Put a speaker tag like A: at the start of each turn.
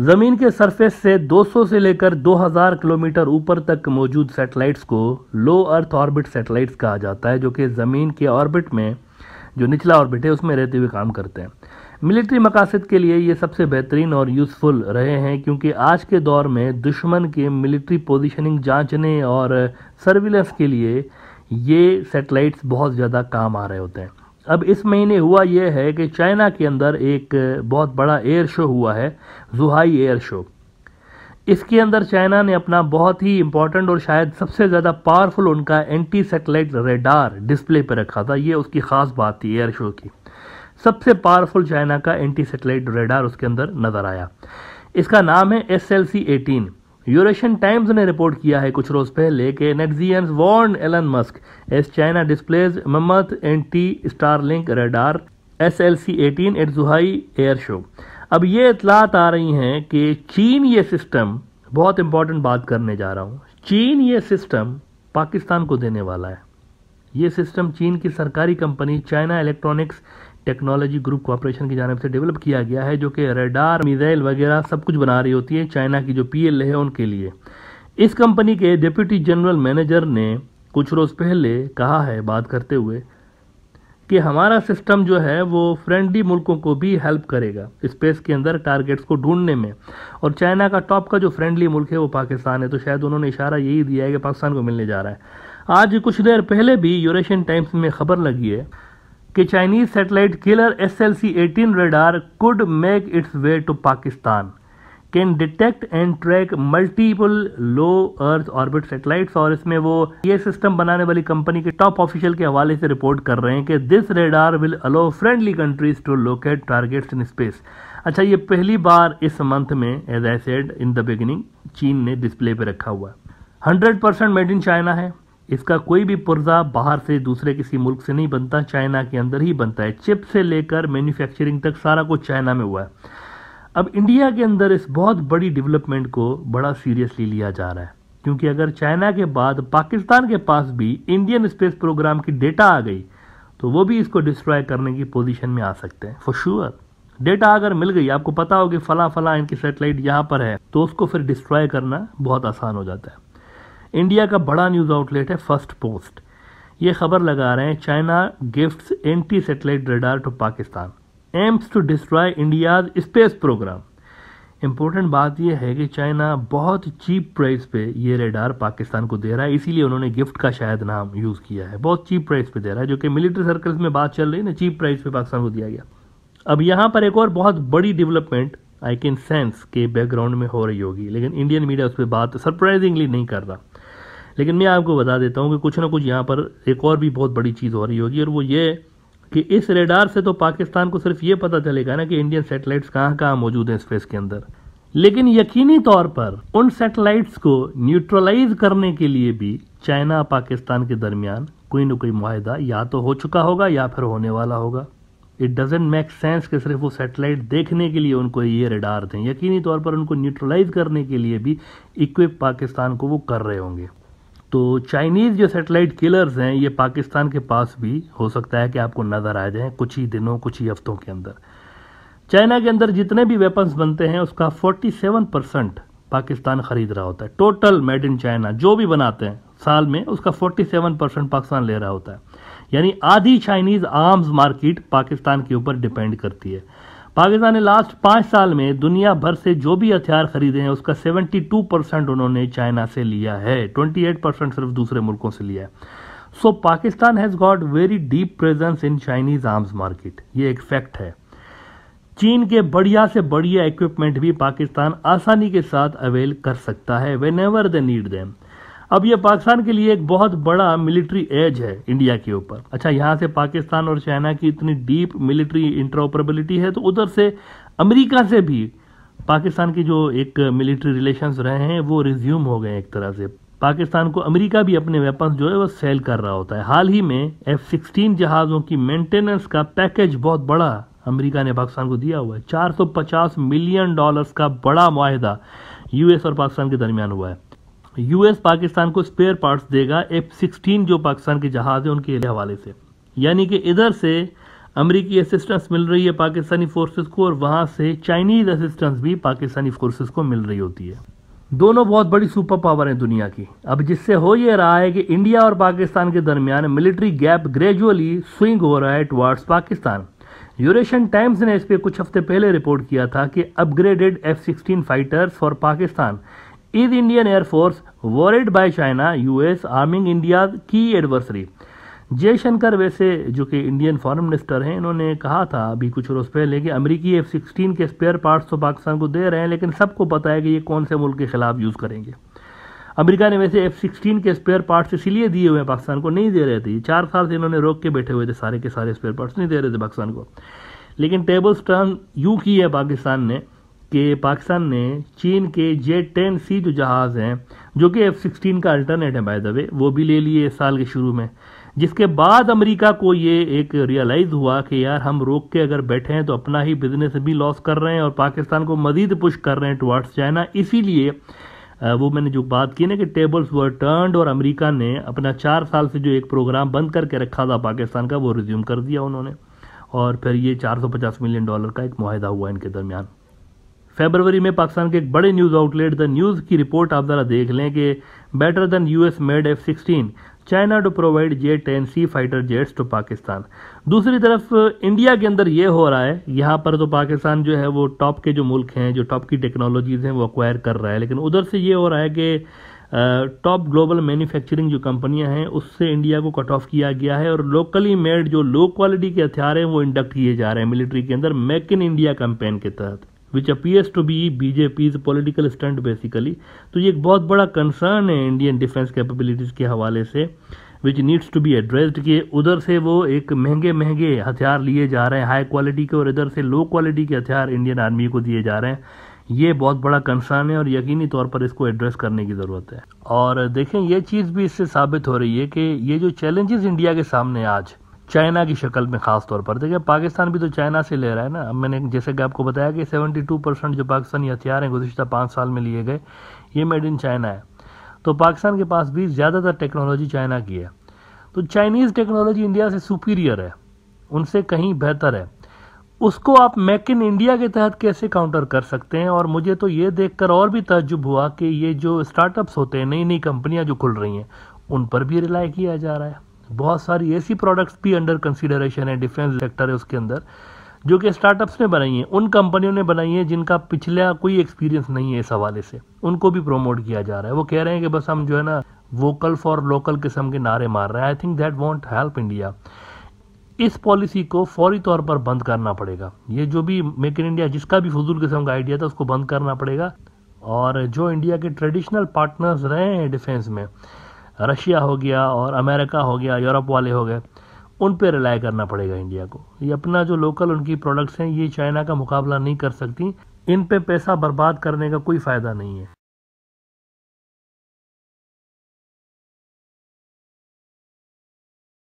A: जमीन के सरफेस से 200 से लेकर 2000 किलोमीटर ऊपर तक मौजूद सैटेलाइट्स को लो अर्थ ऑर्बिट सैटेलाइट्स कहा जाता है जो कि ज़मीन के ऑर्बिट में जो निचला ऑर्बिट है उसमें रहते हुए काम करते हैं मिलिट्री मकासद के लिए ये सबसे बेहतरीन और यूज़फुल रहे हैं क्योंकि आज के दौर में दुश्मन के मिलिट्री पोजिशनिंग जाँचने और सर्विलेंस के लिए ये सेटेलाइट्स बहुत ज़्यादा काम आ रहे होते हैं अब इस महीने हुआ यह है कि चाइना के अंदर एक बहुत बड़ा एयर शो हुआ है जुहाई एयर शो इसके अंदर चाइना ने अपना बहुत ही इम्पॉर्टेंट और शायद सबसे ज़्यादा पावरफुल उनका एंटी सेटेलाइट रेडार डिस्प्ले पर रखा था ये उसकी ख़ास बात थी एयर शो की सबसे पावरफुल चाइना का एंटी सेटेलाइट रेडार उसके अंदर नज़र आया इसका नाम है S L C eighteen Eurasian Times ने रिपोर्ट किया है कुछ रोज पहले कि netizens warn Elon Musk as China displays मम्मत anti Star link radar S L C eighteen at Zhuhai air show अब ये इतलात आ रही हैं कि चीन ये सिस्टम बहुत इंपॉर्टेंट बात करने जा रहा हूँ चीन ये सिस्टम पाकिस्तान को देने वाला है ये सिस्टम चीन की सरकारी company China electronics technology group corporation की जानब से डेवलप किया गया है जो कि रेडार मिज़ाइल वगैरह सब कुछ बना रही होती है चाइना की जो पी है उनके लिए इस कंपनी के डिप्यूटी जनरल मैनेजर ने कुछ रोज़ पहले कहा है बात करते हुए कि हमारा सिस्टम जो है वो फ्रेंडली मुल्कों को भी हेल्प करेगा स्पेस के अंदर टारगेट्स को ढूंढने में और चाइना का टॉप का जो फ्रेंडली मुल्क है वो पाकिस्तान है तो शायद उन्होंने इशारा यही दिया है कि पाकिस्तान को मिलने जा रहा है आज कुछ देर पहले भी यूरेशियन टाइम्स में खबर लगी है कि Chinese satellite killer S L C eighteen radar could make its way to Pakistan can detect and track multiple low earth orbit satellites और इसमें वो ये सिस्टम बनाने वाली कंपनी के टॉप ऑफिशियल के हवाले से रिपोर्ट कर रहे हैं कि this radar will allow friendly countries to locate targets in space अच्छा ये पहली बार इस मंथ में as I said in the beginning चीन ने डिस्प्ले पे रखा हुआ है hundred percent made in China है इसका कोई भी पुर्जा बाहर से दूसरे किसी मुल्क से नहीं बनता चाइना के अंदर ही बनता है चिप से लेकर मैन्युफैक्चरिंग तक सारा कुछ चाइना में हुआ है अब इंडिया के अंदर इस बहुत बड़ी डेवलपमेंट को बड़ा सीरियसली लिया जा रहा है क्योंकि अगर चाइना के बाद पाकिस्तान के पास भी इंडियन स्पेस प्रोग्राम की डेटा आ गई तो वो भी इसको डिस्ट्रॉय करने की पोजीशन में आ सकते हैं फॉर श्योर डेटा अगर मिल गई आपको पता होगी फला फला इनकी सेटेलाइट यहाँ पर है तो उसको फिर डिस्ट्रॉय करना बहुत आसान हो जाता है इंडिया का बड़ा न्यूज़ आउटलेट है फर्स्ट पोस्ट ये खबर लगा रहे हैं China gifts anti satellite radar to Pakistan aims to destroy India's space program important बात यह है कि चाइना बहुत चीप प्राइस पे ये रेडार पाकिस्तान को दे रहा है इसीलिए उन्होंने गिफ्ट का शायद नाम यूज़ किया है बहुत चीप प्राइस पे दे रहा है जो कि मिलिट्री सर्कल्स में बात चल रही है ना चीप प्राइस पे पाकिस्तान को दिया गया अब यहाँ पर एक और बहुत बड़ी डेवलपमेंट आई कैन सेंस के बैकग्राउंड में हो रही होगी लेकिन इंडियन मीडिया उस पर बात सरप्राइजिंगली नहीं कर रहा लेकिन मैं आपको बता देता हूँ कि कुछ ना कुछ यहाँ पर एक और भी बहुत बड़ी चीज़ हो रही होगी और वो ये कि इस रेडार से तो पाकिस्तान को सिर्फ ये पता चलेगा ना कि इंडियन सेटेलाइट्स कहाँ कहाँ मौजूद हैं स्पेस के अंदर लेकिन यकीनी तौर पर उन सेटेलाइट्स को न्यूट्रलाइज करने के लिए भी चाइना पाकिस्तान के दरमियान कोई ना कोई माहिदा या तो हो चुका होगा या फिर होने वाला होगा इट डजेंट मेक सेंस कि सिर्फ वो सेटेलाइट देखने के लिए उनको ये रेडार दें यकीनी तौर पर उनको न्यूट्रलाइज करने के लिए भी इक्विप पाकिस्तान को वो कर रहे होंगे तो चाइनीज़ जो सेटेलाइट किलर्स हैं ये पाकिस्तान के पास भी हो सकता है कि आपको नज़र आ जाएं कुछ ही दिनों कुछ ही हफ्तों के अंदर चाइना के अंदर जितने भी वेपन्स बनते हैं उसका 47 परसेंट पाकिस्तान ख़रीद रहा होता है टोटल मेड इन चाइना जो भी बनाते हैं साल में उसका 47 परसेंट पाकिस्तान ले रहा होता है यानी आधी चाइनीज़ आर्म्स मार्केट पाकिस्तान के ऊपर डिपेंड करती है पाकिस्तान ने लास्ट पाँच साल में दुनिया भर से जो भी हथियार खरीदे हैं उसका 72 परसेंट उन्होंने चाइना से लिया है 28 परसेंट सिर्फ दूसरे मुल्कों से लिया है so Pakistan has got very deep presence in Chinese arms market ये एक फैक्ट है चीन के बढ़िया से बढ़िया इक्विपमेंट भी पाकिस्तान आसानी के साथ अवेल कर सकता है whenever they need them अब ये पाकिस्तान के लिए एक बहुत बड़ा मिलिट्री एज है इंडिया के ऊपर अच्छा यहाँ से पाकिस्तान और चाइना की इतनी डीप मिलिट्री इंटरऑपरेबिलिटी है तो उधर से अमेरिका से भी पाकिस्तान के जो एक मिलिट्री रिलेशंस रहे हैं वो रिज्यूम हो गए एक तरह से पाकिस्तान को अमेरिका भी अपने वेपन्स जो है वो सेल कर रहा होता है हाल ही में एफ सिक्सटीन जहाज़ों की मेंटेनेंस का पैकेज बहुत बड़ा अमेरिका ने पाकिस्तान को दिया हुआ है 450 मिलियन डॉलर्स का बड़ा माहिदा यूएस और पाकिस्तान के दरमियान हुआ है यूएस पाकिस्तान को स्पेयर पार्ट्स देगा एफ सिक्सटीन जो पाकिस्तान के जहाज़ हैं उनके हवाले से यानी कि इधर से अमेरिकी असिस्टेंस मिल रही है पाकिस्तानी फोर्सेस को और वहाँ से चाइनीज असिस्टेंस भी पाकिस्तानी फोर्सेस को मिल रही होती है दोनों बहुत बड़ी सुपर पावर हैं दुनिया की अब जिससे हो ये रहा है कि इंडिया और पाकिस्तान के दरमियान मिलिट्री गैप ग्रेजुअली स्विंग हो रहा है टुवार्ड्स पाकिस्तान यूरेशन टाइम्स ने इस पर कुछ हफ्ते पहले रिपोर्ट किया था कि upgraded F sixteen fighters for Pakistan is Indian air force Force by China US arming India की एडवर्सरी जयशंकर वैसे जो कि इंडियन फॉरेन मिनिस्टर हैं इन्होंने कहा था अभी कुछ रोज़ पहले कि अमरीकी एफ सिक्सटीन के स्पेयर पार्ट्स तो पाकिस्तान को दे रहे हैं लेकिन सबको पता है कि ये कौन से मुल्क के ख़िलाफ़ यूज़ करेंगे अमेरिका ने वैसे एफ सिक्सटीन के स्पेयर पार्ट्स इसीलिए दिए हुए हैं पाकिस्तान को नहीं दे रहे थे चार साल से इन्होंने रोक के बैठे हुए थे सारे के सारे स्पेयर पार्ट्स नहीं दे रहे थे पाकिस्तान को लेकिन टेबल्स टर्न यूँ की है पाकिस्तान ने कि पाकिस्तान ने चीन के जे टेन सी जो जहाज़ हैं जो कि एफ़ सिक्सटीन का अल्टरनेट है बाय द वे वो भी ले लिए इस साल के शुरू में जिसके बाद अमेरिका को ये एक रियलाइज़ हुआ कि यार हम रोक के अगर बैठे हैं तो अपना ही बिजनेस भी लॉस कर रहे हैं और पाकिस्तान को मज़ीद पुश कर रहे हैं टुवर्ड्स चाइना इसीलिए वो मैंने जो बात की ना कि टेबल्स वर टर्नड और अमेरिका ने अपना चार साल से जो एक प्रोग्राम बंद करके रखा था पाकिस्तान का वो रिज्यूम कर दिया उन्होंने और फिर ये 450 मिलियन डॉलर का एक माहा हुआ इनके दरमियान फेबरवरी में पाकिस्तान के एक बड़े न्यूज़ आउटलेट द न्यूज़ की रिपोर्ट आप ज़रा देख लें कि better than US made F sixteen China to provide J ten C fighter jets to Pakistan दूसरी तरफ इंडिया के अंदर ये हो रहा है यहाँ पर तो पाकिस्तान जो है वो टॉप के जो मुल्क हैं जो टॉप की टेक्नोलॉजीज़ हैं वो अक्वायर कर रहा है लेकिन उधर से ये हो रहा है कि टॉप ग्लोबल मैन्युफैक्चरिंग जो कंपनियां हैं उससे इंडिया को कट ऑफ किया गया है और लोकली मेड जो लो क्वालिटी के हथियार हैं वो इंडक्ट किए जा रहे हैं मिलिट्री के अंदर मेक इन इंडिया कैंपेन के तहत which appears to be BJP's political stunt basically तो ये एक बहुत बड़ा कंसर्न है इंडियन डिफेंस कैपेबिलिटीज़ के हवाले से which needs to be addressed कि उधर से वो एक महंगे महंगे हथियार लिए जा रहे हैं हाई क्वालिटी के और इधर से लो क्वालिटी के हथियार इंडियन आर्मी को दिए जा रहे हैं ये बहुत बड़ा कंसर्न है और यकीनी तौर पर इसको एड्रेस करने की ज़रूरत है और देखें ये चीज़ भी इससे साबित हो रही है कि ये जो चैलेंजेस इंडिया के सामने आज चाइना की शक्ल में ख़ास तौर पर देखिए पाकिस्तान भी तो चाइना से ले रहा है ना अब मैंने जैसे कि आपको बताया कि 72 परसेंट जो पाकिस्तानी हथियार हैं गुजशत पाँच साल में लिए गए ये मेड इन चाइना है तो पाकिस्तान के पास भी ज़्यादातर टेक्नोलॉजी चाइना की है तो चाइनीज़ टेक्नोलॉजी इंडिया से सुपीरियर है उनसे कहीं बेहतर है उसको आप मेक इन इंडिया के तहत कैसे काउंटर कर सकते हैं और मुझे तो ये देखकर और भी तजुब हुआ कि ये जो स्टार्टअप्स होते हैं नई नई कंपनियां जो खुल रही हैं उन पर भी रिलाई किया जा रहा है बहुत सारी ऐसी प्रोडक्ट्स भी अंडर कंसिडरेशन है डिफेंस सेक्टर है उसके अंदर जो कि स्टार्टअप्स ने बनाई हैं उन कंपनियों ने बनाई हैं जिनका पिछला कोई एक्सपीरियंस नहीं है इस हवाले से उनको भी प्रोमोट किया जा रहा है वो कह रहे हैं कि बस हम जो है ना वोकल फॉर लोकल किस्म के नारे मार रहे हैं I think that won't help India इस पॉलिसी को फौरी तौर पर बंद करना पड़ेगा ये जो भी मेक इन इंडिया जिसका भी फजूल किस्म का आइडिया था उसको बंद करना पड़ेगा और जो इंडिया के ट्रेडिशनल पार्टनर्स रहे हैं डिफेंस में रशिया हो गया और अमेरिका हो गया यूरोप वाले हो गए उन पर रिलाई करना पड़ेगा इंडिया को ये अपना जो लोकल उनकी प्रोडक्ट्स हैं ये चाइना का मुकाबला नहीं कर सकती इन पे पैसा बर्बाद करने का कोई फ़ायदा नहीं है